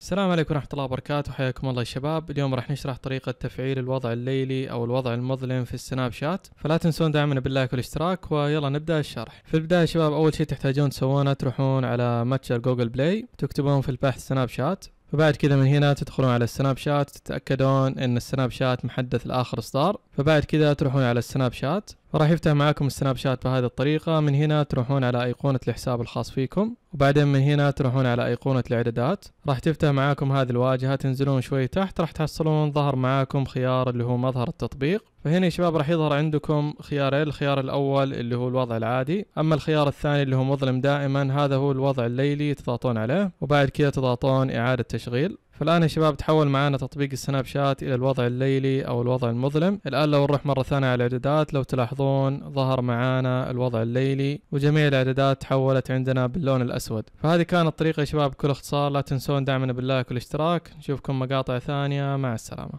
السلام عليكم ورحمة الله وبركاته حياكم الله يا شباب اليوم راح نشرح طريقة تفعيل الوضع الليلي أو الوضع المظلم في السناب شات فلا تنسون دعمنا باللايك والاشتراك ويلا نبدأ الشرح في البداية يا شباب أول شيء تحتاجون تسوونه تروحون على متجر جوجل بلاي تكتبون في البحث سناب شات فبعد كذا من هنا تدخلون على السناب شات تتأكدون ان السناب شات محدث لآخر اصدار فبعد كذا تروحون على السناب شات راح يفتح معاكم السناب شات بهذه الطريقة من هنا تروحون على أيقونة الحساب الخاص فيكم وبعدين من هنا تروحون على أيقونة الإعدادات راح تفتح معاكم هذه الواجهة تنزلون شوي تحت راح تحصلون ظهر معاكم خيار اللي هو مظهر التطبيق فهنا يا شباب راح يظهر عندكم خيارين الخيار الأول اللي هو الوضع العادي أما الخيار الثاني اللي هو مظلم دائما هذا هو الوضع الليلي تضغطون عليه وبعد كذا تضغطون إعادة تشغيل فالآن يا شباب تحول معانا تطبيق السناب شات إلى الوضع الليلي أو الوضع المظلم الآن لو نروح مرة ثانية على الإعدادات لو تلاحظون ظهر معانا الوضع الليلي وجميع الإعدادات تحولت عندنا باللون الأسود فهذه كانت الطريقة يا شباب بكل اختصار لا تنسون دعمنا باللايك والاشتراك نشوفكم مقاطع ثانية مع السلامة